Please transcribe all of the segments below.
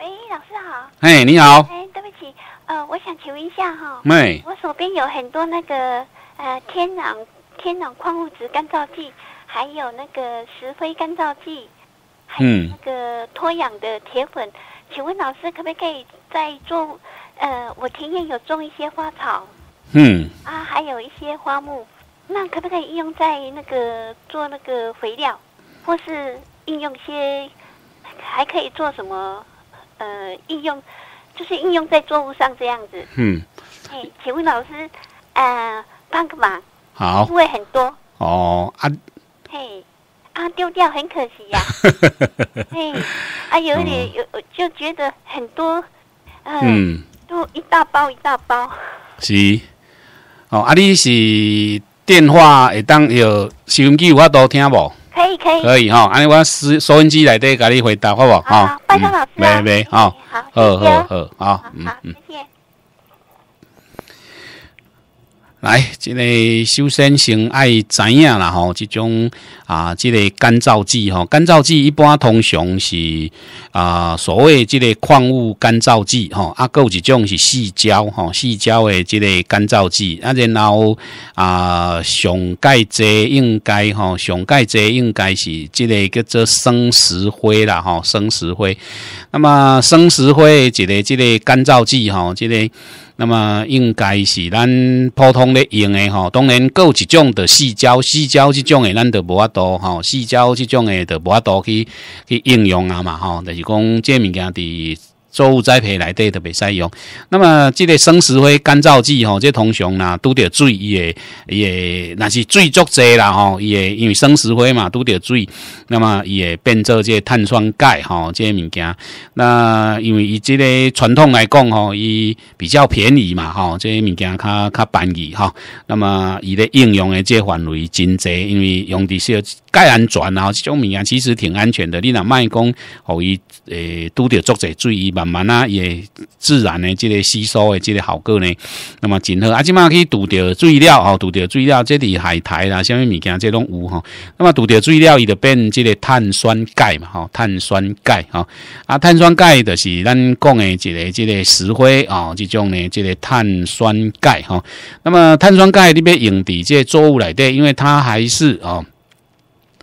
喂，老师好。哎，你好。哎，对不起，呃，我想请问一下哈。喂。我手边有很多那个呃，天然天然矿物质干燥剂，还有那个石灰干燥剂，还有那个脱氧的铁粉。请问老师，可不可以在做？呃，我庭院有种一些花草。嗯。啊，还有一些花木，那可不可以应用在那个做那个肥料，或是应用些，还可以做什么？呃，应用就是应用在作物上这样子。嗯，哎，请问老师，呃，帮个忙。好，因为很多。哦啊，嘿，啊丢掉很可惜呀。嘿，啊有点有，就觉得很多，嗯，都一大包一大包。是，哦，啊，你是电话会当有收音机有法多听无？可以可以可以哈，安尼我使收音机来对，给你回答好不？好，好，拜托老师。没没好，好好好好嗯嗯，谢谢。来，即个首先先爱知影啦吼，即种啊，即个干燥剂吼，干燥剂一般通常是啊，所谓即个矿物干燥剂吼，啊，有一种是细胶吼，细胶诶即个干燥剂，啊，然后啊，上盖质应该吼，上盖质应该是即个叫做生石灰啦吼，生石灰，那么生石灰这个即个干燥剂吼，即个。那么应该是咱普通咧用的吼，当然有一种的细胶、细胶即种的咱着无法度吼，细胶即种的着无法度去去应用啊嘛吼，就是讲这物件伫。作物栽培来对特别使用，那么即个生石灰干燥剂吼，即通常呐都得注意伊也那是水足侪啦吼，也因为生石灰嘛都得注意，那么也变做即碳酸钙吼，即物件。那因为伊即个传统来讲吼，伊比较便宜嘛吼，即物件较较便宜哈。那么伊的应用的即范围真侪，因为用的是钙安全啊，即种物件其实挺安全的。你若卖讲吼伊诶拄着足侪注意吧。慢慢啊，也自然的这个吸收的这个效果呢，那么真好啊！即码可以堵掉水料啊，堵掉水料，这里海苔啦、虾米物件这拢有哈。那么堵掉水料，伊就变这个碳酸钙嘛哈，碳酸钙哈啊，碳酸钙就是咱讲的这个、这个石灰啊，这种呢，这个碳酸钙哈。那么碳酸钙你边用底这作物来底，因为它还是哦。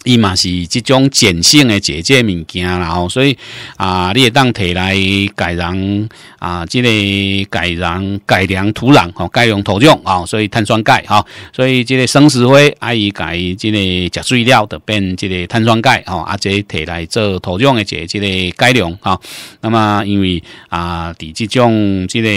伊嘛是即种碱性的这个物件然后所以啊，你会当摕来改良啊，即个改良改良土壤哦，改良土壤啊，所以碳酸钙啊，所以即个生石灰啊，伊改即个食水料的变即个碳酸钙哦，啊，即摕来做土壤的解即个改良吼。那么因为啊，伫即种即个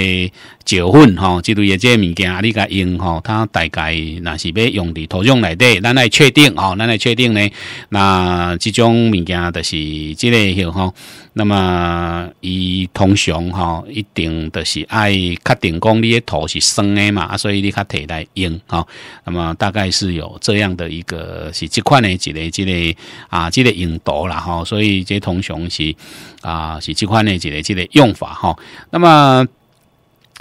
石粉吼，即类的这个物件啊，你甲用吼，它大概若是要用伫土壤内底，咱来确定吼，咱来确定呢。那这种物件就是这类吼，那么伊通常吼一定都是爱确定讲你的土是生的嘛，所以你较摕来用吼。那么大概是有这样的一个，是这款的这个这类啊，这类用途啦吼。所以这通常是啊，是这款的这个这类用法吼。那么。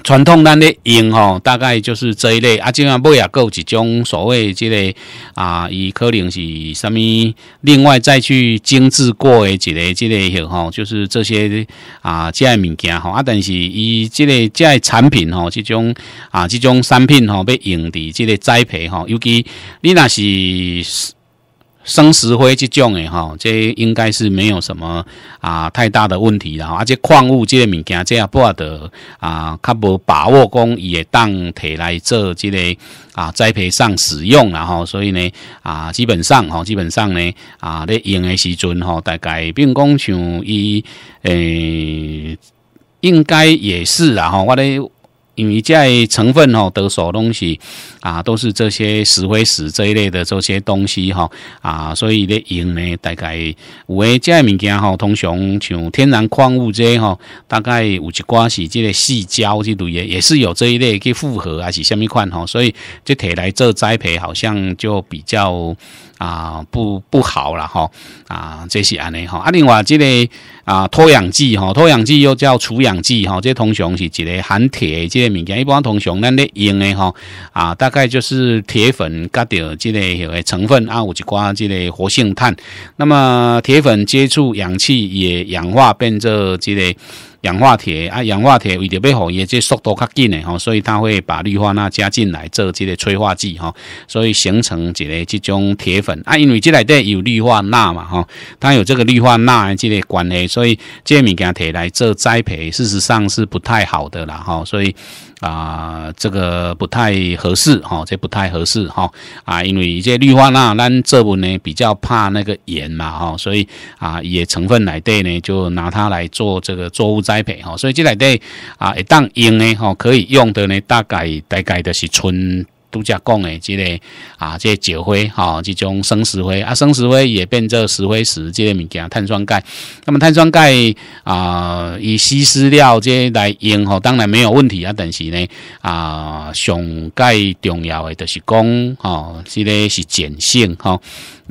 传统咱咧用吼，大概就是这一类啊，即尾买也有一种所谓即个啊，伊可能是啥物，另外再去精致过的一个即个迄吼，就是这些啊即个物件吼啊，但是伊即个即个产品吼，即种啊即种产品吼要用伫即个栽培吼，尤其你若是。生石灰即种诶，哈，这应该是没有什么啊太大的问题啦。而且矿物即个物件，这也不得啊，较无把握讲伊会当摕来做即个啊栽培上使用，然后所以呢啊，基本上哈，基本上呢啊咧用诶时阵吼，大概并讲像伊诶，应该也是啊哈，我咧。因为在成分吼得所东西啊，都是这些石灰石这一类的这些东西哈啊，所以咧用呢大概，有诶，这物件吼，通常像天然矿物这吼，大概有一寡是这个细胶之类，也是有这一类去复合还是什么款吼，所以这摕来做栽培好像就比较啊不不好了哈啊，这是安尼哈，啊另外这个。啊，脱氧剂哈，脱氧剂又叫除氧剂哈，这通常是一个含铁的这些物件，一般通常咱咧用的哈啊，大概就是铁粉加着这类有的成分啊，有一寡这类活性炭，那么铁粉接触氧气也氧化变作这类。氧化铁啊，氧化铁为滴要行伊这速度较紧的吼，所以它会把氯化钠加进来做这个催化剂哈，所以形成这个这种铁粉啊，因为这里底有氯化钠嘛哈，它有这个氯化钠这个关系，所以这物件铁来做栽培，事实上是不太好的啦哈，所以啊这个不太合适哈，这不太合适哈啊，因为一些氯化钠咱这物呢比较怕那个盐嘛哈，所以啊也成分来底呢就拿它来做这个作物。栽培吼，所以这里底啊，一当用呢吼，可以用的呢，大概大概就是纯度假讲的这个啊，这些石灰吼，这种生石灰啊，生石灰也变做石灰石这个物件，碳酸钙。那么碳酸钙啊，以稀释料这来用吼，当然没有问题啊。但是呢啊，上钙重要的就是讲吼，这个是碱性吼。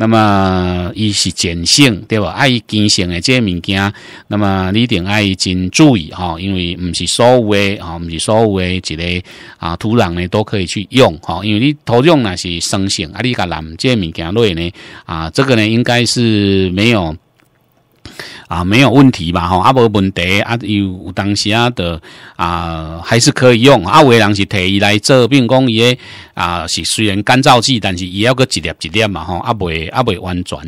那么，伊是碱性，对吧？爱碱性的这物件，那么你一定爱真注意哈，因为唔是所有诶，吼，唔是所有诶一个啊土壤呢都可以去用哈，因为你土壤呢是酸性啊，你甲南这物件类呢啊，这个呢应该是没有。啊，没有问题吧？吼，啊，无问题，啊，有当时啊的啊，还是可以用。啊。有的人是提伊来做，并讲伊诶啊，是虽然干燥剂，但是伊要个一粒一粒嘛，吼，啊，袂啊袂完全，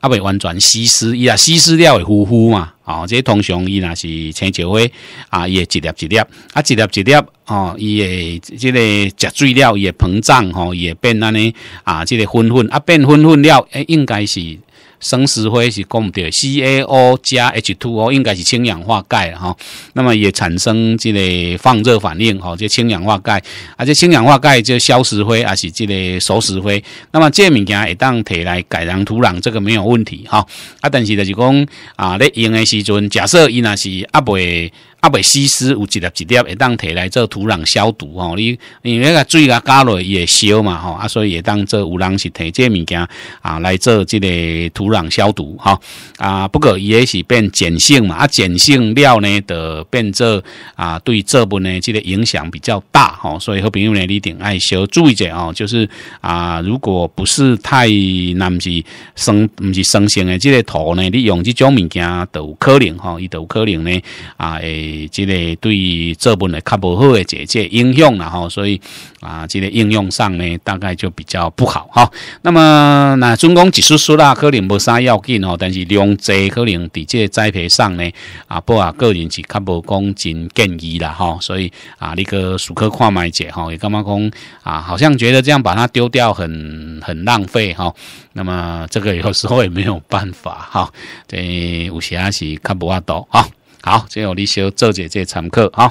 啊袂完全吸湿，伊啊吸湿了会呼呼嘛，哦，即通常伊若是青蕉灰啊，伊会一粒一粒，啊一粒一粒，哦，伊诶即个食水了伊会膨胀，吼，伊会变安尼啊，这个粉粉啊变粉粉了，诶，应该是。生石灰是讲供的，CaO 加 H2O 应该是氢氧化钙哈，那么也产生这个放热反应，好，这氢氧化钙，而且氢氧化钙就消石灰，还是这个熟石灰，那么这物件会当摕来改良土壤，这个没有问题哈，啊，但是就是讲啊，你用的时阵，假设伊那是阿伯。阿未西斯有一粒一粒，会当摕来做土壤消毒哦。你你那个水啊加落伊会烧嘛吼，啊所以会当做有人摕即个物件啊来做即个土壤消毒哈。啊，不过伊也是变碱性嘛，啊碱性料呢，得变做啊对这部呢即个影响比较大吼。所以好朋友呢，你顶爱小注意者哦，就是啊，如果不是太难是生毋是生性的即个土呢，你用即种物件都可能吼，伊都可能呢啊。诶，个对于这部的较无好诶，这这应用啦哈，所以啊，这个应用上呢，大概就比较不好哈。那么，那总共技术说啦，可能无啥要紧哦，但是量济可能伫个栽培上呢，啊，不啊，个人是较无讲真建议啦哈。所以啊，你个熟客看买者哈，也干嘛讲啊？好像觉得这样把它丢掉很很浪费哈。那么这个有时候也没有办法哈，这有些是较无阿啊。哈。好，今天我哋先做姐节长课啊。